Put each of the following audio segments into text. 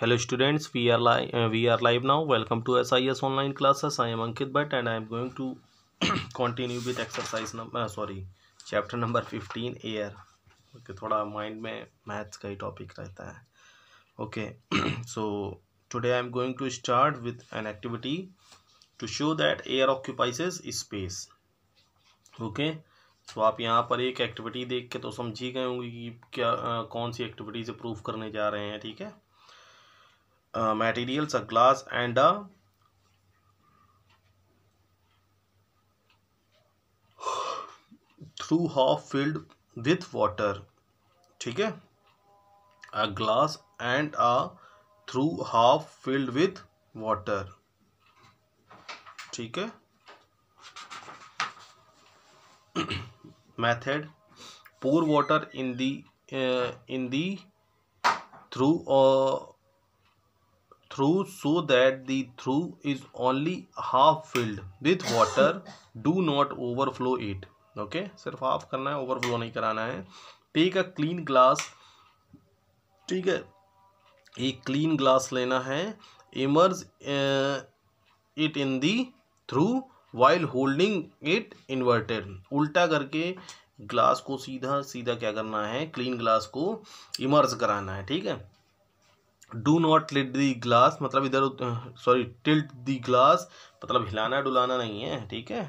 Hello students we are live we are live now welcome to S I S online classes I am Ankit Bhatt and I am going to continue with exercise number sorry chapter number fifteen air okay थोड़ा mind में maths का ही topic रहता है okay so today I am going to start with an activity to show that air occupies space okay so आप यहाँ पर एक एक्टिविटी देख के तो समझी गए होंगे कि क्या uh, कौन सी एक्टिविटीज़ प्रूव करने जा रहे हैं ठीक है थीके? uh, materials a glass and a through half filled with water ठीक है a glass and a through half filled with water ठीक है method pour water in the uh, in the through uh, through so that the is only half filled with water do not overflow it okay सिर्फ half करना है overflow नहीं कराना है take a clean glass ठीक है एक clean glass लेना है immerge it in the trough while holding it inverted उल्टा करके ग्लास को सीधा सीधा क्या करना है क्लीन ग्लास को इमर्ज कराना है ठीक है do not tilt the glass मतलब इधर सॉरी टिल्ट दी ग्लास मतलब हिलाना डुलाना नहीं है ठीक है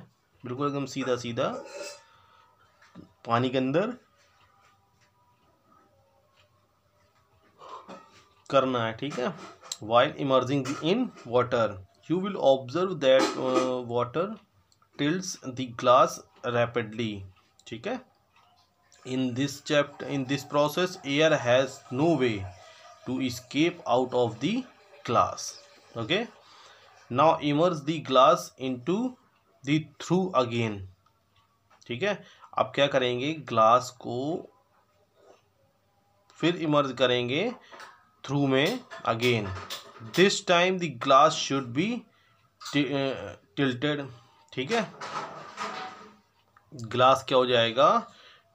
बिल्कुल एकदम सीधा सीधा पानी के अंदर करना है ठीक है while immerging in water you will observe that water tilts the glass rapidly ठीक है in this chapter in this process air has no way to escape out of the glass okay now immerse the glass into the through again ठीक है अब क्या करेंगे glass को फिर emerge करेंगे थ्रू में again this time the glass should be tilted ठीक है ग्लास क्या हो जाएगा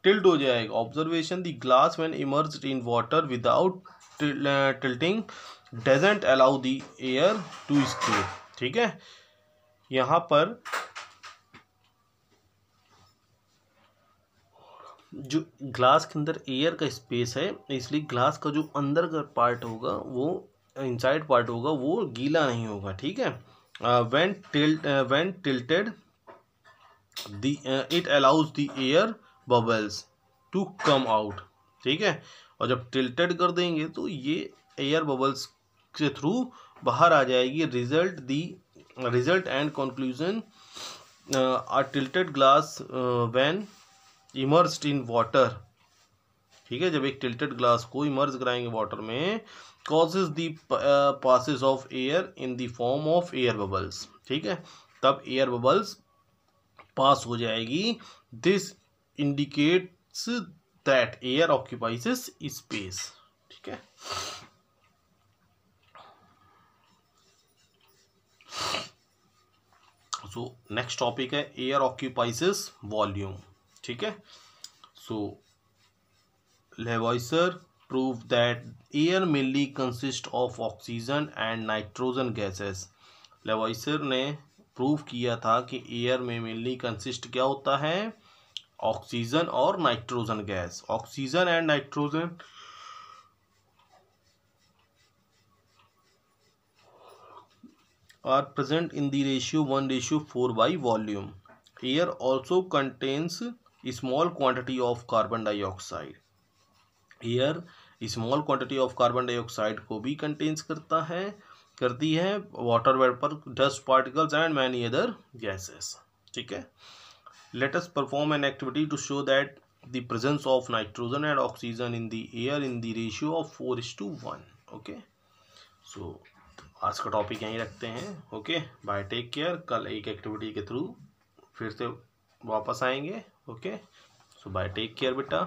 टिल्ट हो जाएगा observation the glass when immerge in water without tilting doesn't allow the air to screw ठीक है यहां पर जो ग्लास के अंदर एयर का स्पेस है इसलिए ग्लास का जो अंदर का पार्ट होगा वो इनसाइड पार्ट होगा वो गीला नहीं होगा ठीक है when tilt when tilted the it allows the air bubbles to come out ठीक है और जब टिल्टेड कर देंगे तो ये एयर बबल्स के थ्रू बाहर आ जाएगी result the result and conclusion a tilted glass when immersed in water ठीक है जब एक टिल्टेड ग्लास को इमर्ज कराएंगे वाटर में causes the passes of air in the form of air bubbles ठीक है तब एयर बबल्स पास हो जाएगी this indicates that air occupies space ठीक है सो नेक्स्ट टॉपिक है एयर ऑक्यूपाइज वॉल्यूम ठीक है so Lavoisier prove that air mainly consist of oxygen and nitrogen gases Lavoisier ने प्रूव किया था कि एयर में मेनली कंसिस्ट क्या होता है ऑक्सीजन और nitrogen gas oxygen and nitrogen are present in the ratio one ratio four by volume air also contains small quantity of carbon dioxide air small quantity of carbon dioxide को भी contains करता है करती है water vapour dust particles and many other gases ठीक है let us perform an activity to show that the presence of nitrogen and oxygen in the air in the ratio of 4 is to 1 okay so आज का topic यहीं रखते हैं okay bye take care कल एक activity के through फिर से वापस आएंगे okay so bye take care बेटा